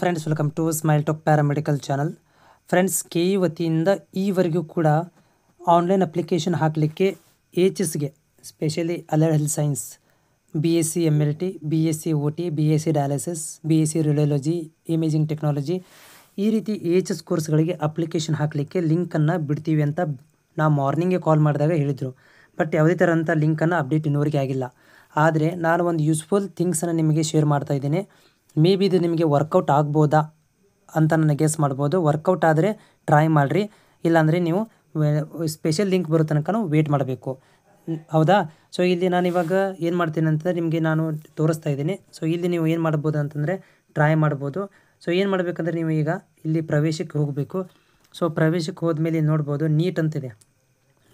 friends welcome to smile talk paramedical channel friends K E ವತಿಯಿಂದ ಈವರೆಗೂ ಕೂಡ online application ಹಾಕಲಿಕ್ಕೆ ಎಚ್ ಎಸ್ಗೆ specially allied health science B S C M L T B S C O T B S C dialysis B S C radiology imaging technology ಈ ರೀತಿ H S ಕೋರ್ಸ್ಗಳಿಗೆ application ಹಾಕಲಿಕ್ಕೆ ಲಿಂಕನ್ನು ಬಿಡ್ತೀವಿ ಅಂತ ನಾ ಮಾರ್ನಿಂಗೇ ಕಾಲ್ ಮಾಡಿದಾಗ ಹೇಳಿದರು ಬಟ್ ಯಾವುದೇ ಥರಂಥ ಲಿಂಕನ್ನು ಅಪ್ಡೇಟ್ ಇನ್ನೂವರೆಗೆ ಆಗಿಲ್ಲ ಆದರೆ ನಾನು ಒಂದು ಯೂಸ್ಫುಲ್ ಥಿಂಗ್ಸನ್ನು ನಿಮಗೆ ಶೇರ್ ಮಾಡ್ತಾಯಿದ್ದೀನಿ ಮೇ ಬಿ ಇದು ನಿಮಗೆ ವರ್ಕೌಟ್ ಆಗ್ಬೋದಾ ಅಂತ ನಾನು ಗೆಸ್ ಮಾಡ್ಬೋದು ವರ್ಕೌಟ್ ಆದರೆ ಟ್ರೈ ಮಾಡಿರಿ ಇಲ್ಲಾಂದರೆ ನೀವು ಸ್ಪೆಷಲ್ ಲಿಂಕ್ ಬರೋ ತನಕನೂ ವೇಟ್ ಮಾಡಬೇಕು ಹೌದಾ ಸೊ ಇಲ್ಲಿ ನಾನು ಇವಾಗ ಏನು ಮಾಡ್ತೀನಿ ಅಂತಂದರೆ ನಿಮಗೆ ನಾನು ತೋರಿಸ್ತಾ ಇದ್ದೀನಿ ಸೊ ಇಲ್ಲಿ ನೀವು ಏನು ಮಾಡ್ಬೋದು ಅಂತಂದರೆ ಟ್ರೈ ಮಾಡ್ಬೋದು ಸೊ ಏನು ಮಾಡಬೇಕಂದ್ರೆ ನೀವು ಈಗ ಇಲ್ಲಿ ಪ್ರವೇಶಕ್ಕೆ ಹೋಗಬೇಕು ಸೊ ಪ್ರವೇಶಕ್ಕೆ ಹೋದ್ಮೇಲೆ ನೋಡ್ಬೋದು ನೀಟ್ ಅಂತಿದೆ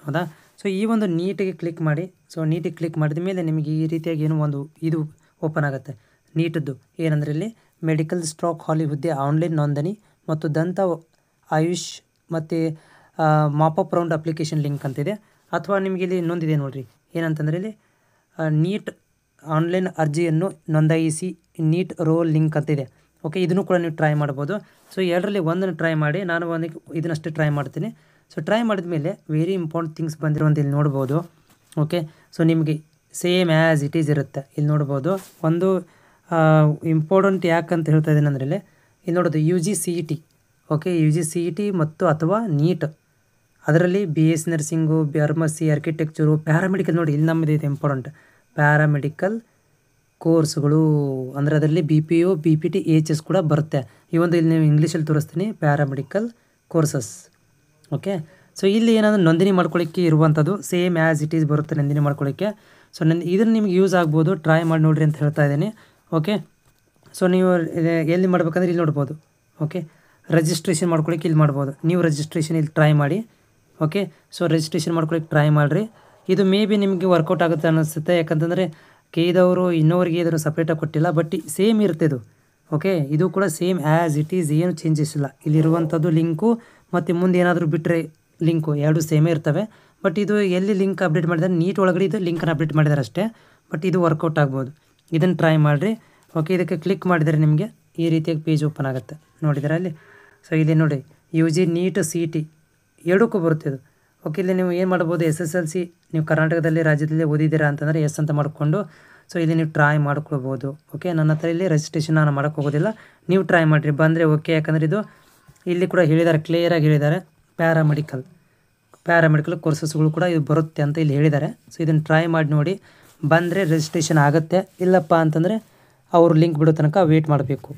ಹೌದಾ ಸೊ ಈ ಒಂದು ನೀಟಿಗೆ ಕ್ಲಿಕ್ ಮಾಡಿ ಸೊ ನೀಟಿಗೆ ಕ್ಲಿಕ್ ಮಾಡಿದ ಮೇಲೆ ನಿಮಗೆ ಈ ರೀತಿಯಾಗಿ ಏನೋ ಒಂದು ಇದು ಓಪನ್ ಆಗುತ್ತೆ ನೀಟದ್ದು ಏನಂದರೆ ಇಲ್ಲಿ ಮೆಡಿಕಲ್ ಸ್ಟ್ರಾಕ್ ಹಾಲಿ ಹುದ್ದೆ ಆನ್ಲೈನ್ ನೋಂದಣಿ ಮತ್ತು ದಂತ ಆಯುಷ್ ಮತ್ತು ಮಾಪಪ್ ರೌಂಡ್ ಅಪ್ಲಿಕೇಶನ್ ಲಿಂಕ್ ಅಂತಿದೆ ಅಥವಾ ನಿಮಗೆ ಇಲ್ಲಿ ಇನ್ನೊಂದಿದೆ ನೋಡಿರಿ ಏನಂತಂದರೆ ಇಲ್ಲಿ ನೀಟ್ ಆನ್ಲೈನ್ ಅರ್ಜಿಯನ್ನು ನೋಂದಾಯಿಸಿ ನೀಟ್ ರೋಲ್ ಲಿಂಕ್ ಅಂತಿದೆ ಓಕೆ ಇದನ್ನು ಕೂಡ ನೀವು ಟ್ರೈ ಮಾಡ್ಬೋದು ಸೊ ಎರಡರಲ್ಲಿ ಒಂದನ್ನು ಟ್ರೈ ಮಾಡಿ ನಾನು ಒಂದಕ್ಕೆ ಇದನ್ನಷ್ಟು ಟ್ರೈ ಮಾಡ್ತೀನಿ ಸೊ ಟ್ರೈ ಮಾಡಿದ ಮೇಲೆ ವೆರಿ ಇಂಪಾರ್ಟೆಂಟ್ ಥಿಂಗ್ಸ್ ಬಂದಿರುವಂಥ ಇಲ್ಲಿ ನೋಡ್ಬೋದು ಓಕೆ ಸೊ ನಿಮಗೆ ಸೇಮ್ ಆ್ಯಸ್ ಇಟ್ ಈಸ್ ಇರುತ್ತೆ ಇಲ್ಲಿ ನೋಡ್ಬೋದು ಒಂದು ಇಂಪಾರ್ಟೆಂಟ್ ಯಾಕಂತ ಹೇಳ್ತಾ ಇದ್ದೀನಿ ಅಂದರೆ ಇಲ್ಲಿ ನೋಡೋದು U G C E T okay U G C E T ಮತ್ತು ಅಥವಾ ನೀಟ್ ಅದರಲ್ಲಿ B S nursing pharmacy architecture paramedical ನೋಡಿ ಇಲ್ಲಿ ನಮ್ಮದು ಇದು ಇಂಪಾರ್ಟೆಂಟ್ ಪ್ಯಾರಾಮೆಡಿಕಲ್ ಕೋರ್ಸ್ಗಳು ಅಂದರೆ ಅದರಲ್ಲಿ B P U B P T H S ಕೂಡ ಬರುತ್ತೆ ಈ ಒಂದು ಇಲ್ಲಿ ನೀವು ಇಂಗ್ಲೀಷಲ್ಲಿ ತೋರಿಸ್ತೀನಿ ಪ್ಯಾರಾಮೆಡಿಕಲ್ ಕೋರ್ಸಸ್ ಓಕೆ ಸೊ ಇಲ್ಲಿ ಏನಾದರೂ ನೋಂದಣಿ ಮಾಡ್ಕೊಳ್ಳಿಕ್ಕೆ ಇರುವಂಥದ್ದು ಸೇಮ್ ಆ್ಯಸ್ ಇಟ್ ಈಸ್ ಬರುತ್ತೆ ನೋಂದಣಿ ಮಾಡ್ಕೊಳ್ಳಿಕ್ಕೆ ಸೊ ನನ್ನ ಇದನ್ನು ನಿಮ್ಗೆ ಯೂಸ್ ಆಗ್ಬೋದು ಟ್ರೈ ಮಾಡಿ ನೋಡಿರಿ ಅಂತ ಹೇಳ್ತಾ ಇದ್ದೀನಿ ಓಕೆ ಸೊ ನೀವು ಎಲ್ಲಿ ಮಾಡ್ಬೇಕಂದ್ರೆ ಇಲ್ಲಿ ನೋಡ್ಬೋದು ಓಕೆ ರಿಜಿಸ್ಟ್ರೇಷನ್ ಮಾಡ್ಕೊಳ್ಳಿಕ್ಕೆ ಇಲ್ಲಿ ಮಾಡ್ಬೋದು ನೀವು ರಿಜಿಸ್ಟ್ರೇಷನ್ ಇಲ್ಲಿ ಟ್ರೈ ಮಾಡಿ ಓಕೆ ಸೊ ರಿಜಿಸ್ಟ್ರೇಷನ್ ಮಾಡ್ಕೊಳ್ಳಿಕ್ಕೆ ಟ್ರೈ ಮಾಡಿರಿ ಇದು ಮೇ ಬಿ ನಿಮಗೆ ವರ್ಕೌಟ್ ಆಗುತ್ತೆ ಅನ್ನಿಸುತ್ತೆ ಯಾಕಂತಂದರೆ ಕೈದವರು ಇನ್ನೋರಿಗೆ ಇದನ್ನು ಸಪ್ರೇಟಾಗಿ ಕೊಟ್ಟಿಲ್ಲ ಬಟ್ ಸೇಮ್ ಇರುತ್ತೆ ಇದು ಓಕೆ ಇದು ಕೂಡ ಸೇಮ್ ಆ್ಯಸ್ ಇಟ್ ಈಸ್ ಏನು ಚೇಂಜಸ್ ಇಲ್ಲ ಇಲ್ಲಿರುವಂಥದ್ದು ಲಿಂಕು ಮತ್ತು ಮುಂದೆ ಏನಾದರೂ ಬಿಟ್ಟರೆ ಲಿಂಕು ಎರಡು ಸೇಮೇ ಇರ್ತವೆ ಬಟ್ ಇದು ಎಲ್ಲಿ ಲಿಂಕ್ ಅಪ್ಡೇಟ್ ಮಾಡಿದ್ದಾರೆ ನೀಟ್ ಒಳಗಡೆ ಇದು ಲಿಂಕನ್ನು ಅಪ್ಡೇಟ್ ಮಾಡಿದ್ದಾರೆ ಅಷ್ಟೇ ಬಟ್ ಇದು ವರ್ಕೌಟ್ ಆಗ್ಬೋದು ಇದನ್ನು ಟ್ರೈ ಮಾಡಿರಿ ಓಕೆ ಇದಕ್ಕೆ ಕ್ಲಿಕ್ ಮಾಡಿದರೆ ನಿಮಗೆ ಈ ರೀತಿಯಾಗಿ ಪೇಜ್ ಓಪನ್ ಆಗುತ್ತೆ ನೋಡಿದರೆ ಅಲ್ಲಿ ಸೊ ಇಲ್ಲಿ ನೋಡಿ U G NEET C T ಎರಡಕ್ಕೂ ಬರುತ್ತೆ ಇದು ಓಕೆ ಇಲ್ಲಿ ನೀವು ಏನು ಮಾಡ್ಬೋದು ಎಸ್ ಎಸ್ ಎಲ್ ಸಿ ನೀವು ಕರ್ನಾಟಕದಲ್ಲಿ ರಾಜ್ಯದಲ್ಲಿ ಓದಿದ್ದೀರಾ ಅಂತಂದರೆ ಎಸ್ ಅಂತ ಮಾಡಿಕೊಂಡು ಸೊ ಇಲ್ಲಿ ನೀವು ಟ್ರೈ ಮಾಡ್ಕೊಳ್ಬೋದು ಓಕೆ ನನ್ನ ಹತ್ರ ಇಲ್ಲಿ ರಿಜಿಸ್ಟ್ರೇಷನ್ ನಾನು ಮಾಡೋಕ್ಕೆ ಹೋಗೋದಿಲ್ಲ ನೀವು ಟ್ರೈ ಮಾಡಿರಿ ಬಂದರೆ ಓಕೆ ಯಾಕಂದರೆ ಇದು ಇಲ್ಲಿ ಕೂಡ ಹೇಳಿದ್ದಾರೆ ಕ್ಲಿಯರಾಗಿ ಹೇಳಿದ್ದಾರೆ ಪ್ಯಾರಾಮೆಡಿಕಲ್ ಪ್ಯಾರಾಮೆಡಿಕಲ್ ಕೋರ್ಸಸ್ಗಳು ಕೂಡ ಇದು ಬರುತ್ತೆ ಅಂತ ಇಲ್ಲಿ ಹೇಳಿದ್ದಾರೆ ಸೊ ಇದನ್ನು ಟ್ರೈ ಮಾಡಿ ನೋಡಿ ಬಂದರೆ ರಿಜಿಸ್ಟ್ರೇಷನ್ ಆಗುತ್ತೆ ಇಲ್ಲಪ್ಪ ಅಂತಂದರೆ ಅವರು ಲಿಂಕ್ ಬಿಡೋ ತನಕ ವೇಟ್ ಮಾಡಬೇಕು